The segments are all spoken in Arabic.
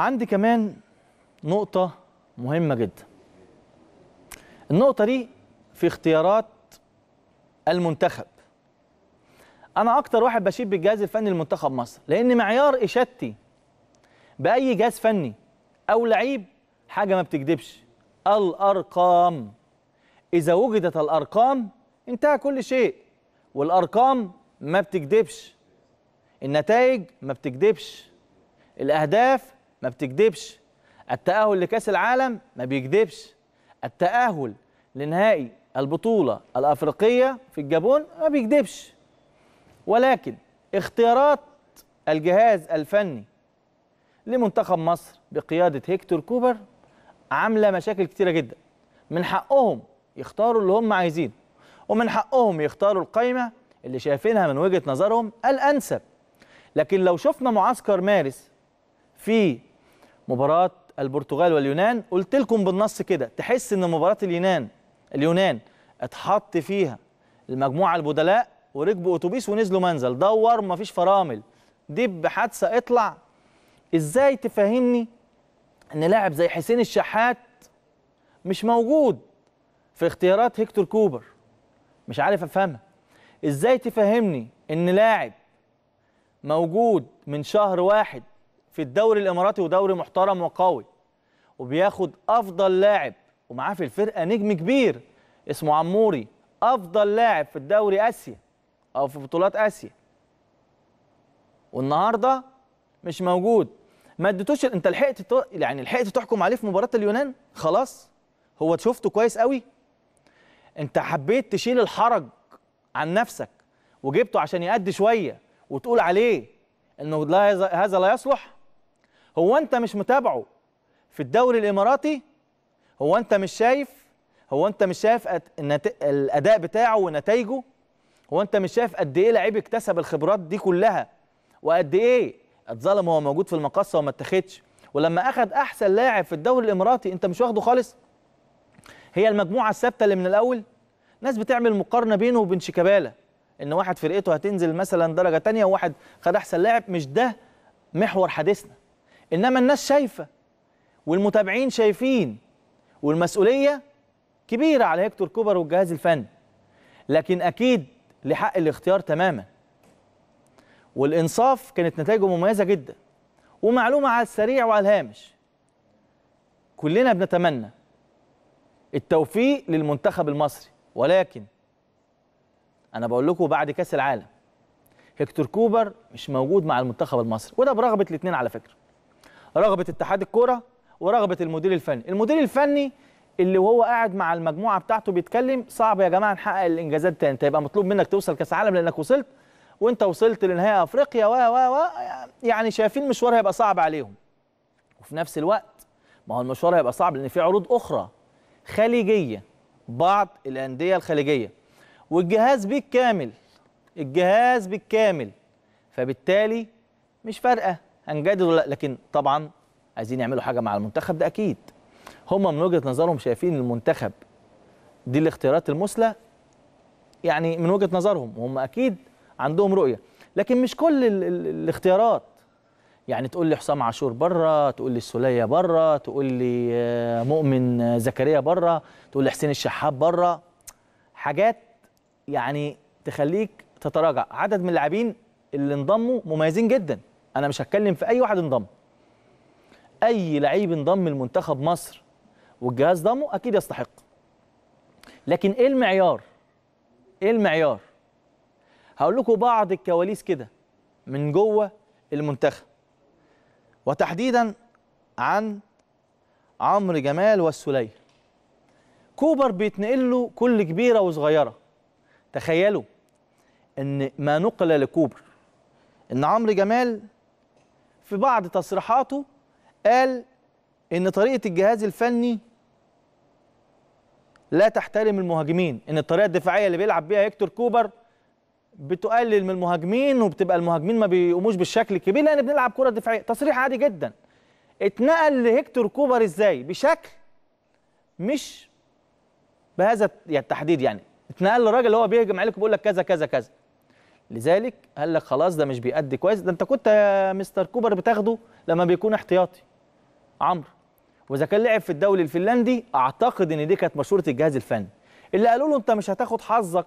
عندي كمان نقطة مهمة جدا النقطة دي في اختيارات المنتخب أنا أكتر واحد بشيد بالجهاز الفني لمنتخب مصر لأن معيار إشادتي بأي جهاز فني أو لعيب حاجة ما بتكذبش الأرقام إذا وجدت الأرقام انتهى كل شيء والأرقام ما بتكذبش النتائج ما بتكذبش الأهداف ما بتكدبش التأهل لكأس العالم ما بيكدبش التأهل لنهائي البطولة الأفريقية في الجابون ما بيكدبش ولكن اختيارات الجهاز الفني لمنتخب مصر بقيادة هيكتور كوبر عاملة مشاكل كتيرة جدا من حقهم يختاروا اللي هم عايزينه ومن حقهم يختاروا القايمة اللي شايفينها من وجهة نظرهم الأنسب لكن لو شفنا معسكر مارس في مباراه البرتغال واليونان قلت لكم بالنص كده تحس ان مباراه اليونان اليونان اتحط فيها المجموعه البدلاء وركبوا اتوبيس ونزلوا منزل دور مفيش فرامل دب حادثه اطلع ازاي تفهمني ان لاعب زي حسين الشحات مش موجود في اختيارات هيكتور كوبر مش عارف افهمها ازاي تفهمني ان لاعب موجود من شهر واحد في الدوري الاماراتي ودوري محترم وقوي وبياخد افضل لاعب ومعاه في الفرقه نجم كبير اسمه عموري افضل لاعب في الدوري اسيا او في بطولات اسيا والنهارده مش موجود ما اديتوش انت لحقت يعني لحقت تحكم عليه في مباراه اليونان خلاص هو شفته كويس قوي انت حبيت تشيل الحرج عن نفسك وجبته عشان يأدي شويه وتقول عليه انه لا هذا لا يصلح هو انت مش متابعه في الدوري الاماراتي هو انت مش شايف هو انت مش شايف الاداء بتاعه ونتائجه هو انت مش شايف قد ايه لعيب اكتسب الخبرات دي كلها وقد ايه اتظلم وهو موجود في المقصه وما اتاخدش ولما اخد احسن لاعب في الدوري الاماراتي انت مش واخده خالص هي المجموعه الثابته اللي من الاول ناس بتعمل مقارنه بينه وبين شيكابالا ان واحد فرقته هتنزل مثلا درجه ثانيه وواحد خد احسن لاعب مش ده محور حديثنا انما الناس شايفه والمتابعين شايفين والمسؤوليه كبيره على هيكتور كوبر والجهاز الفني لكن اكيد لحق الاختيار تماما والانصاف كانت نتائجه مميزه جدا ومعلومه على السريع وعلى الهامش كلنا بنتمنى التوفيق للمنتخب المصري ولكن انا بقول لكم بعد كاس العالم هيكتور كوبر مش موجود مع المنتخب المصري وده برغبه الاثنين على فكره رغبه اتحاد الكوره ورغبه المدير الفني المدير الفني اللي وهو قاعد مع المجموعه بتاعته بيتكلم صعب يا جماعه نحقق الانجازات تاني انت يبقى مطلوب منك توصل كاس عالم لانك وصلت وانت وصلت لنهائي افريقيا و و و يعني شايفين المشوار هيبقى صعب عليهم وفي نفس الوقت ما هو المشوار هيبقى صعب لان في عروض اخرى خليجيه بعض الانديه الخليجيه والجهاز بالكامل الجهاز بالكامل فبالتالي مش فارقه انجدد ولا لكن طبعا عايزين يعملوا حاجه مع المنتخب ده اكيد هم من وجهه نظرهم شايفين المنتخب دي الاختيارات المثلى يعني من وجهه نظرهم وهم اكيد عندهم رؤيه لكن مش كل ال ال الاختيارات يعني تقول لي حسام عاشور بره تقول لي السوليه بره تقول لي آه، مؤمن آه، زكريا بره تقول لي حسين الشحاب بره حاجات يعني تخليك تتراجع عدد من اللاعبين اللي انضموا مميزين جدا انا مش هتكلم في اي واحد انضم اي لعيب انضم لمنتخب مصر والجهاز ضمه اكيد يستحق لكن ايه المعيار ايه المعيار هقول لكم بعض الكواليس كده من جوه المنتخب وتحديدا عن عمرو جمال والسليه كوبر بيتنقل له كل كبيره وصغيره تخيلوا ان ما نقل لكوبر ان عمرو جمال في بعض تصريحاته قال ان طريقه الجهاز الفني لا تحترم المهاجمين ان الطريقه الدفاعيه اللي بيلعب بيها هيكتور كوبر بتقلل من المهاجمين وبتبقى المهاجمين ما بيقوموش بالشكل الكبير لان بنلعب كره دفاعيه تصريح عادي جدا اتنقل لهيكتور كوبر ازاي بشكل مش بهذا يعني التحديد يعني اتنقل للراجل اللي هو بيهجم عليك وبيقول لك كذا كذا كذا لذلك قال لك خلاص ده مش بيأدي كويس ده انت كنت يا مستر كوبر بتاخده لما بيكون احتياطي عمرو واذا كان لعب في الدوري الفنلندي اعتقد ان دي كانت مشوره الجهاز الفني اللي قالوا له انت مش هتاخد حظك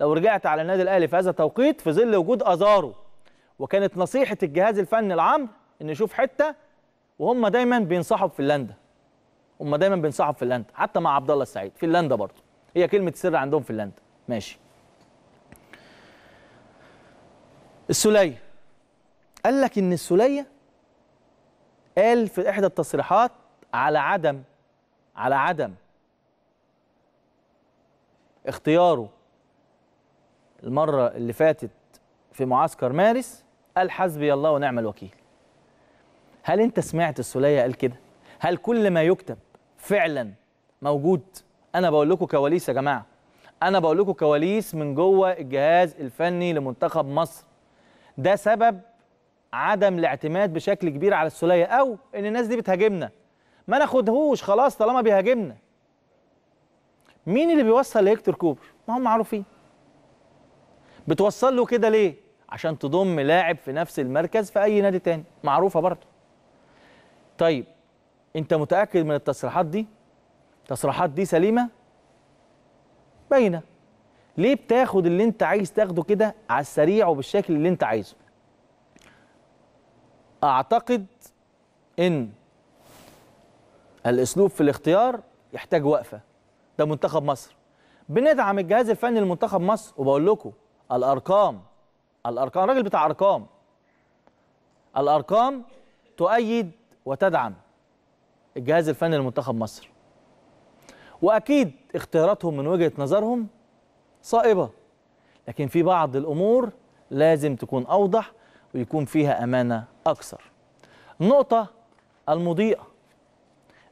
لو رجعت على النادي الاهلي في هذا التوقيت في ظل وجود ازارو وكانت نصيحه الجهاز الفني لعمرو ان يشوف حته وهم دايما بينصحوا بفنلندا هم دايما بينصحوا بفنلندا حتى مع عبد الله السعيد فنلندا برضه هي كلمه سر عندهم فنلندا ماشي السلية قال لك ان السلية قال في احدى التصريحات على عدم على عدم اختياره المره اللي فاتت في معسكر مارس قال حسبي الله ونعم الوكيل هل انت سمعت السلية قال كده هل كل ما يكتب فعلا موجود انا بقول لكم كواليس يا جماعه انا بقول لكم كواليس من جوه الجهاز الفني لمنتخب مصر ده سبب عدم الاعتماد بشكل كبير على السوليه او ان الناس دي بتهاجمنا ما ناخدهوش خلاص طالما بيهاجمنا مين اللي بيوصل لهيكتور كوبر ما هم معروفين بتوصل له كده ليه عشان تضم لاعب في نفس المركز في اي نادي تاني معروفه برضه طيب انت متاكد من التصريحات دي التصريحات دي سليمه باينه ليه بتاخد اللي انت عايز تاخده كده على السريع وبالشكل اللي انت عايزه اعتقد ان الاسلوب في الاختيار يحتاج وقفه ده منتخب مصر بندعم الجهاز الفني لمنتخب مصر وبقول لكم الارقام الارقام راجل بتاع ارقام الارقام تؤيد وتدعم الجهاز الفني لمنتخب مصر واكيد اختياراتهم من وجهه نظرهم صائبة لكن في بعض الأمور لازم تكون أوضح ويكون فيها أمانة أكثر النقطة المضيئة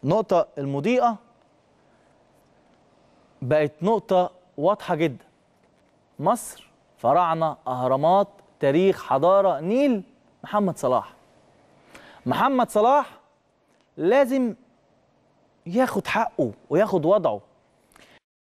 النقطة المضيئة بقت نقطة واضحة جدا مصر فراعنة أهرامات تاريخ حضارة نيل محمد صلاح محمد صلاح لازم ياخد حقه وياخد وضعه